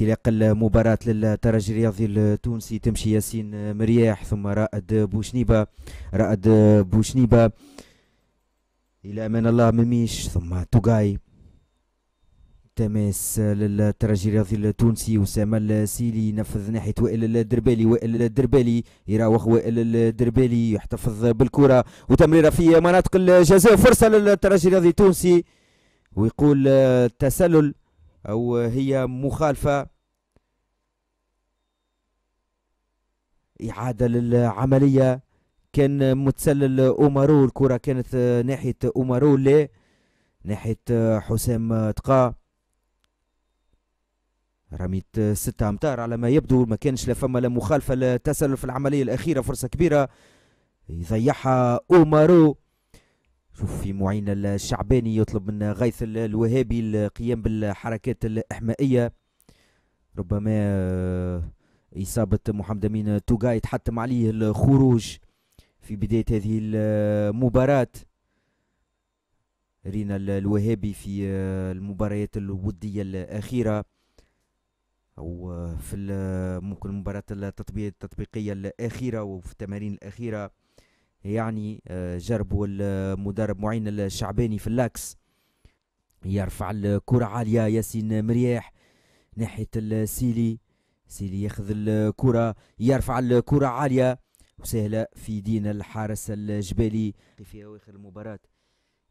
انطلاق المباراة للترجي الرياضي التونسي تمشي ياسين مرياح ثم رائد بوشنيبة رائد بوشنيبة إلى أمان الله مميش ثم توغاي تماس للترجي الرياضي التونسي وسام السيلي نفذ ناحيه وائل الدربالي وائل الدربالي يراوغ وائل الدربالي يحتفظ بالكره وتمريره في مناطق الجزاء فرصه للترجي الرياضي التونسي ويقول تسلل أو هي مخالفة إعادة للعملية كان متسلل أومارو الكرة كانت ناحية أومارو لا ناحية حسام تقا رميت ستة أمتار على ما يبدو ما كانش لا فما لا مخالفة لتسلل في العملية الأخيرة فرصة كبيرة يضيعها أومارو شوف في معين الشعباني يطلب من غيث الوهابي القيام بالحركات الإحمائية ربما آه، إصابة محمد أمين توغاي تحتم عليه الخروج في بداية هذه المباراة رينا الوهابي في آه، المباريات الودية الأخيرة أو آه، في ممكن المباراة التطبيقية الأخيرة وفي التمارين الأخيرة يعني آه، جربوا المدرب معين الشعباني في اللاكس يرفع الكرة عالية ياسين مرياح ناحية السيلي سيلي ياخذ الكرة يرفع الكرة عالية وسهلة في دين الحارس الجبالي في أواخر المباراة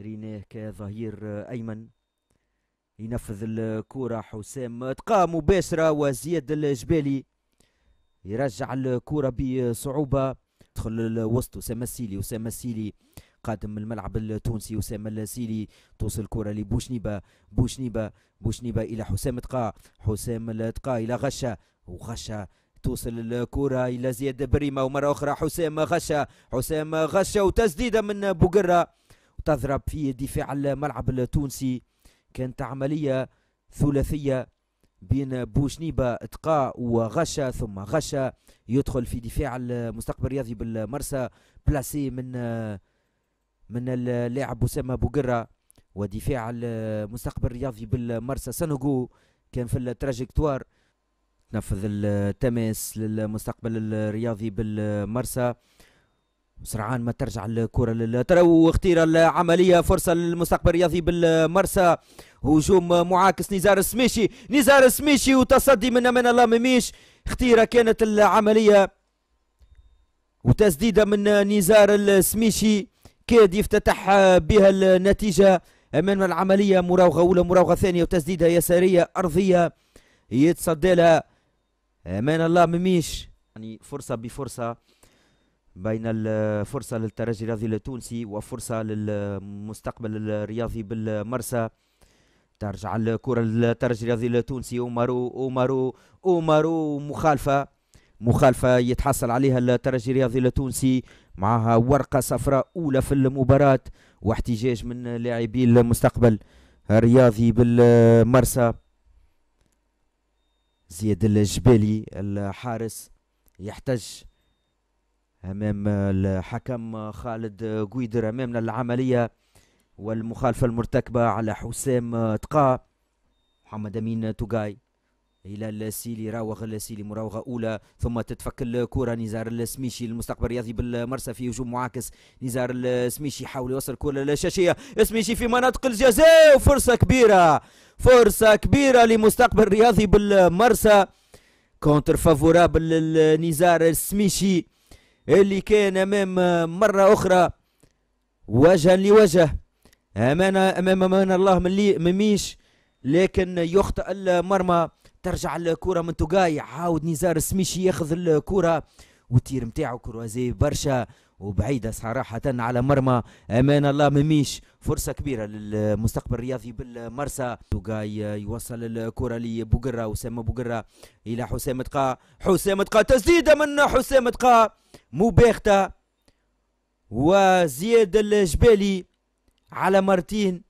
ريناه كظهير أيمن ينفذ الكرة حسام تقى مباشرة وزياد الجبالي يرجع الكرة بصعوبة تدخل للوسط اسامه السيلي اسامه السيلي قادم من الملعب التونسي اسامه السيلي توصل الكره لبوشنيبه بوشنيبه بوشنيبه الى حسام تقا حسام تقا الى غشه وغشه توصل الكرة إلى زياد بريمة ومرة أخرى حسام غشة حسام غشة وتسديدة من بوقرة وتضرب في دفاع الملعب التونسي كانت عملية ثلاثية بين بوشنيبة اتقاء وغشا ثم غشا يدخل في دفاع المستقبل الرياضي بالمرسى بلاسي من من اللاعب أسامة بوقرة ودفاع المستقبل الرياضي بالمرسى سانوغو كان في التراجكتوار تنفذ التماس للمستقبل الرياضي بالمرسى سرعان ما ترجع الكره للترو واختير العمليه فرصه للمستقبل الرياضي بالمرسى هجوم معاكس نزار السميشي نزار السميشي وتصدي من امان الله مميش اختيره كانت العمليه وتسديده من نزار السميشي كاد يفتتح بها النتيجه امام العمليه مراوغه اولى مراوغه ثانيه وتسديده يساريه ارضيه يتصدى لها امان الله مميش يعني فرصه بفرصه بين الفرصه للترجي الرياضي التونسي وفرصه للمستقبل الرياضي بالمرسى ترجع الكره الترجي الرياضي التونسي اومارو اومارو اومارو مخالفه مخالفه يتحصل عليها الترجي الرياضي التونسي معها ورقه صفراء اولى في المباراه واحتجاج من لاعبي المستقبل الرياضي بالمرسى زياد الجبالي الحارس يحتج امام الحكم خالد قويدر امامنا العمليه والمخالفة المرتكبة على حسام آه، تقا محمد أمين آه، توغاي إلى السيلي راوغ السيلي مراوغة أولى ثم تتفك الكرة نزار السميشي المستقبل الرياضي بالمرسى في هجوم معاكس نزار السميشي يحاول يوصل الكرة للشاشية السميشي في مناطق الجزاء وفرصة كبيرة فرصة كبيرة لمستقبل الرياضي بالمرسى كونتر فافورابل لنزار السميشي اللي كان أمام آه، مرة أخرى وجها لوجه امانه أمام أمان الله ملي مميش لكن يخطئ المرمى ترجع الكرة من تقاي عاود نزار السميشي ياخذ الكرة وتير نتاعو كروازي برشا وبعيدة صراحة على مرمى أمان الله مميش فرصة كبيرة للمستقبل الرياضي بالمرسى تقاي يوصل الكرة لبوقرة أسامة بوقرة إلى حسام دقا حسام دقا تسديدة من حسام دقا مباختة وزياد الجبالي على مرتين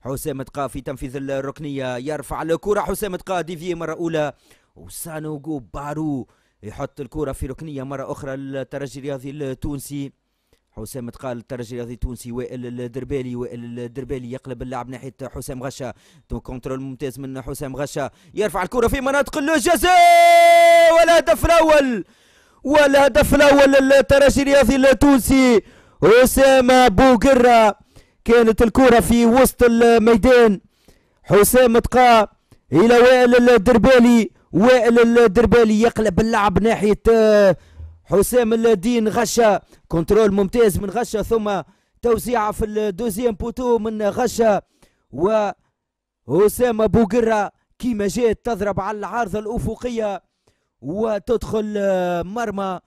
حسام تقا في تنفيذ الركنيه يرفع الكره حسام تقا ديفي مره اولى وسانوغو بارو يحط الكره في ركنيه مره اخرى للترجي الرياضي التونسي حسام تقا الترجي الرياضي التونسي وائل الدربالي وائل الدربالي يقلب اللعب ناحيه حسام غشه كونترول ممتاز من حسام غشه يرفع الكره في مناطق الجزاء والهدف الاول والهدف الاول للترجي الرياضي التونسي اسامه بوغره كانت الكرة في وسط الميدان حسام تقى إلى وائل الدربالي وائل الدربالي يقلب اللعب ناحية آه، حسام الدين غشة كنترول ممتاز من غشة ثم توزيعة في الدوزيام بوتو من غشة و أسامة قرة كيما جات تضرب على العارضة الأفقية وتدخل آه، مرمى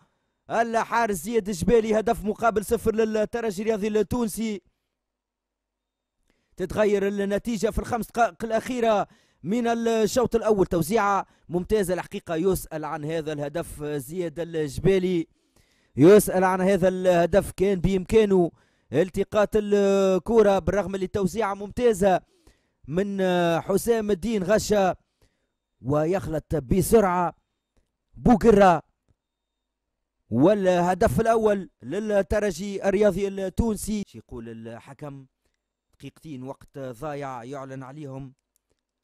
الحارس زياد الجبالي هدف مقابل صفر للترجي الرياضي التونسي تتغير النتيجة في الخمس دقائق الأخيرة من الشوط الأول توزيعة ممتازة الحقيقة يسأل عن هذا الهدف زياد الجبالي يسأل عن هذا الهدف كان بإمكانه التقاط الكرة بالرغم من التوزيعه ممتازة من حسام الدين غشة ويخلط بسرعة بوكرة والهدف الأول للترجي الرياضي التونسي يقول الحكم دقيقتين وقت ضايع يعلن عليهم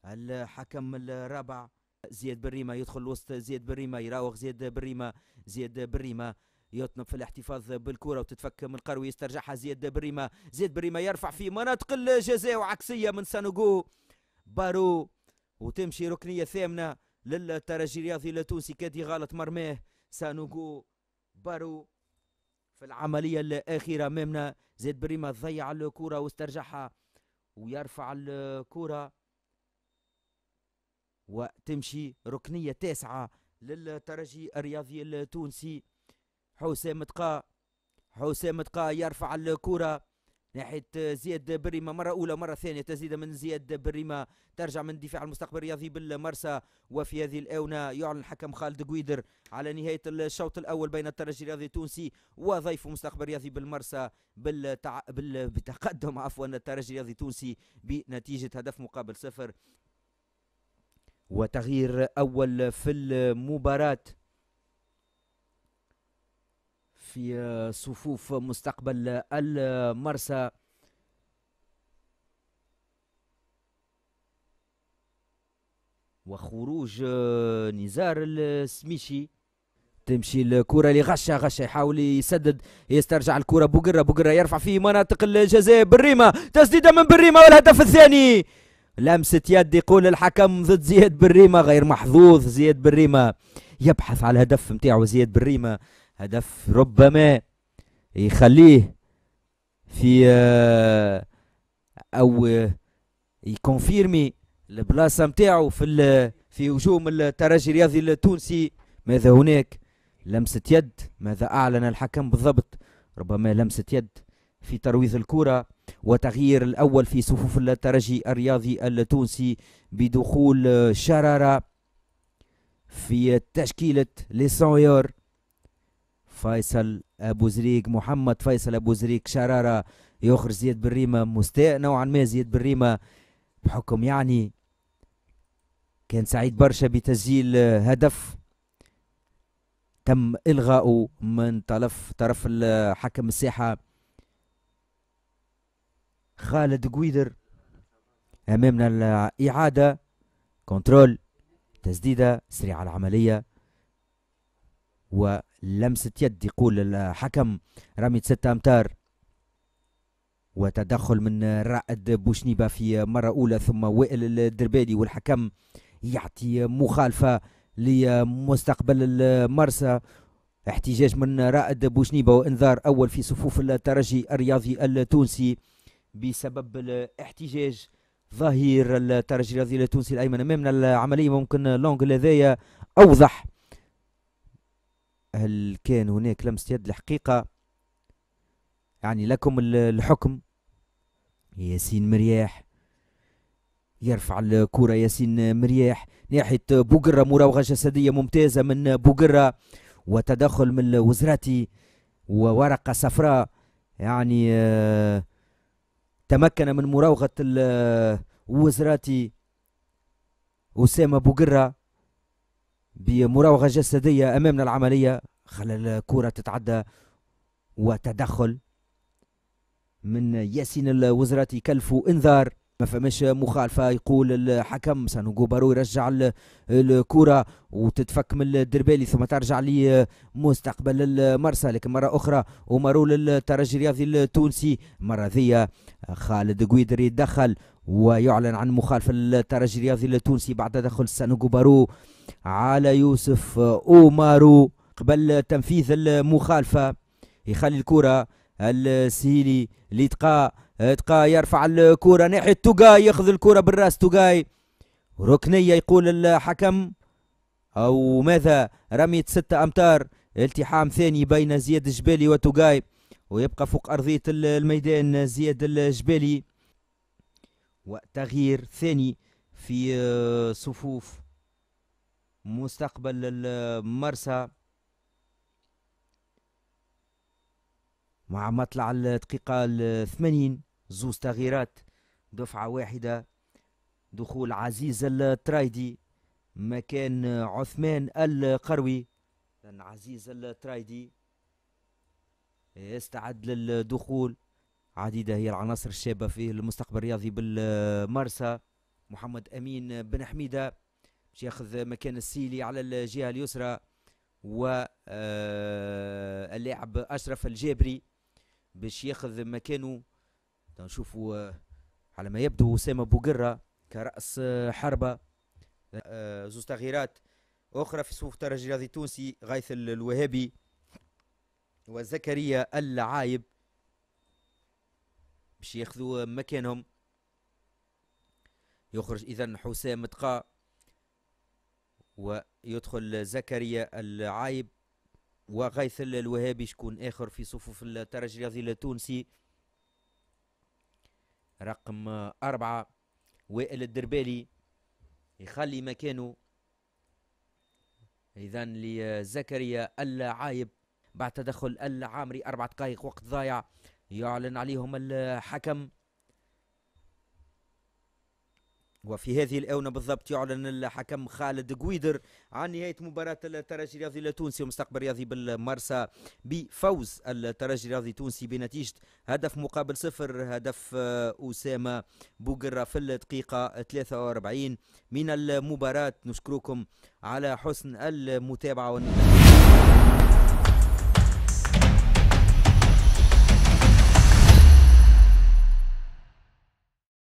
الحكم الرابع زياد بريمة يدخل وسط زياد بريمة يراوغ زياد بريمة زياد بريمة يطنب في الاحتفاظ بالكرة وتتفك من القروي يسترجعها زياد بريمة زياد بريمة يرفع في مناطق الجزاء وعكسية من سانوغو بارو وتمشي ركنية ثامنة للترجي الرياضي التونسي كادي غلط مرماه سانوغو بارو في العملية الأخيرة ممنا زيد بريمة ضيع الكرة واسترجعها ويرفع الكرة وتمشي ركنية تاسعة للترجي الرياضي التونسي حسام تقا حسام تقا يرفع الكرة ناحيه زياد بريمه مره اولى مره ثانيه تزيد من زياد بريمه ترجع من دفاع المستقبل الرياضي بالمرسى وفي هذه الاونه يعلن الحكم خالد قويدر على نهايه الشوط الاول بين الترجي الرياضي التونسي وضيف مستقبل الرياضي بالمرسى بالتع... بال... بتقدم عفوا الترجي الرياضي التونسي بنتيجه هدف مقابل صفر وتغيير اول في المباراه في صفوف مستقبل المرسى وخروج نزار السميشي تمشي الكرة لغشة غشة يحاول يسدد يسترجع الكرة بوقرة بوقرة يرفع في مناطق الجزاء بالريمة تسديدة من بالريمة والهدف الثاني لمسة يد يقول الحكم ضد زياد بالريمة غير محظوظ زياد بالريمة يبحث على الهدف نتاعو زياد بالريمة هدف ربما يخليه في آه، او يكونفيرمي البلاصه نتاعو في في هجوم الترجي الرياضي التونسي ماذا هناك لمسه يد ماذا اعلن الحكم بالضبط ربما لمسه يد في ترويض الكره وتغيير الاول في صفوف الترجي الرياضي التونسي بدخول شراره في تشكيله لي سونيور فيصل ابو زريق محمد فيصل ابو زريق شراره يخرج زياد بن ريمه مستاء نوعا ما زياد بن ريمه بحكم يعني كان سعيد برشا بتسجيل هدف تم الغائه من طرف طرف حكم الساحه خالد قويدر امامنا الاعاده كنترول تسديده سريعه العمليه ولمسة يد يقول الحكم رمية ستة أمتار وتدخل من رائد بوشنيبة في مرة أولى ثم وائل الدربالي والحكم يعطي مخالفة لمستقبل المرسى احتجاج من رائد بوشنيبة وإنذار أول في صفوف الترجي الرياضي التونسي بسبب الاحتجاج ظهير الترجي الرياضي التونسي الأيمن أمامنا العملية ممكن لونغ هذايا أوضح هل كان هناك لمسة يد الحقيقة يعني لكم الحكم ياسين مرياح يرفع الكرة ياسين مرياح ناحية بوقرة مراوغة جسدية ممتازة من بوقرة وتدخل من الوزراتي وورقة صفراء يعني آه، تمكن من مراوغة الوزراتي آه، أسامة بوقرة بمراوغة جسدية أمامنا العملية خلى الكرة تتعدى وتدخل من ياسين الوزراتي كلفو انذار ما فماش مخالفه يقول الحكم سانوغو بارو يرجع الكره وتتفك من الدربالي ثم ترجع لمستقبل المرسى لكن مره اخرى ومارو للترجي الرياضي التونسي مره ذي خالد قويدري يتدخل ويعلن عن مخالفه الترجي الرياضي التونسي بعد تدخل سانوغو بارو على يوسف اومارو قبل تنفيذ المخالفه يخلي الكره السيلي اللي تقى تقى يرفع الكره ناحيه توغاي ياخذ الكره بالراس توغاي ركنيه يقول الحكم او ماذا رميه ستة امتار التحام ثاني بين زياد الجبالي وتوغاي ويبقى فوق ارضيه الميدان زياد الجبالي وتغيير ثاني في آه، صفوف مستقبل المرسى مع ما طلع الدقيقة الثمانين زوز تغييرات دفعة واحدة دخول عزيز الترايدي مكان عثمان القروي لأن عزيز الترايدي يستعد للدخول عديدة هي العناصر الشابة في المستقبل الرياضي بالمرسى محمد أمين بن حميدة باش ياخذ مكان السيلي على الجهة اليسرى و آه، اللاعب أشرف الجابري باش ياخذ مكانه نشوفوا آه، على ما يبدو اسامه بوقره كراس آه، حربه آه، زوز تغييرات اخرى في صفوف الترجي الرياضي التونسي غيث الوهابي وزكريا العايب باش ياخذوا مكانهم يخرج اذا حسام تقا ويدخل زكريا العايب وغيث الوهابي شكون اخر في صفوف الترجي الرياضي التونسي رقم أربعة وائل الدربالي يخلي مكانه إذا لزكريا العايب بعد تدخل العامري أربع دقائق وقت ضايع يعلن عليهم الحكم وفي هذه الآونة بالضبط يعلن الحكم خالد قويدر عن نهاية مباراة الترجي الرياضي التونسي ومستقبل الرياضي بالمرسى بفوز الترجي الرياضي التونسي بنتيجة هدف مقابل صفر هدف آه، أسامة بوغرة في الدقيقة 43 من المباراة نشكركم على حسن المتابعة